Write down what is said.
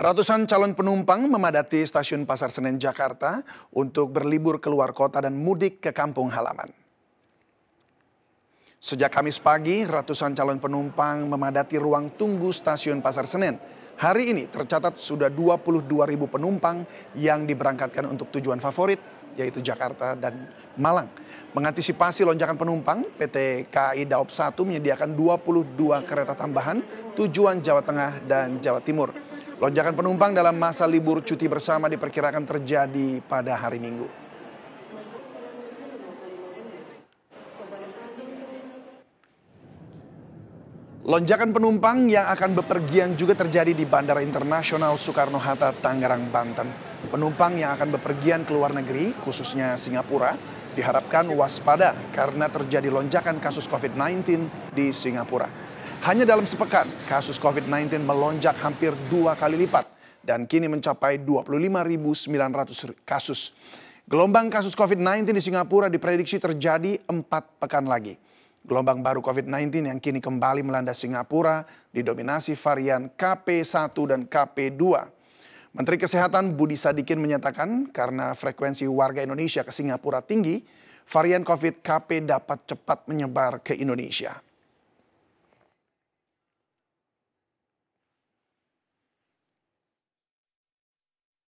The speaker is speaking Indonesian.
Ratusan calon penumpang memadati stasiun Pasar Senen Jakarta untuk berlibur keluar kota dan mudik ke kampung halaman. Sejak Kamis pagi, ratusan calon penumpang memadati ruang tunggu stasiun Pasar Senen. Hari ini tercatat sudah 22 ribu penumpang yang diberangkatkan untuk tujuan favorit yaitu Jakarta dan Malang. Mengantisipasi lonjakan penumpang, PT KAI Daop 1 menyediakan 22 kereta tambahan tujuan Jawa Tengah dan Jawa Timur. Lonjakan penumpang dalam masa libur cuti bersama diperkirakan terjadi pada hari Minggu. Lonjakan penumpang yang akan bepergian juga terjadi di Bandara Internasional Soekarno-Hatta, Tangerang, Banten. Penumpang yang akan bepergian ke luar negeri, khususnya Singapura, diharapkan waspada karena terjadi lonjakan kasus COVID-19 di Singapura. Hanya dalam sepekan, kasus COVID-19 melonjak hampir dua kali lipat dan kini mencapai 25.900 kasus. Gelombang kasus COVID-19 di Singapura diprediksi terjadi empat pekan lagi. Gelombang baru COVID-19 yang kini kembali melanda Singapura didominasi varian KP1 dan KP2. Menteri Kesehatan Budi Sadikin menyatakan karena frekuensi warga Indonesia ke Singapura tinggi, varian COVID KP dapat cepat menyebar ke Indonesia.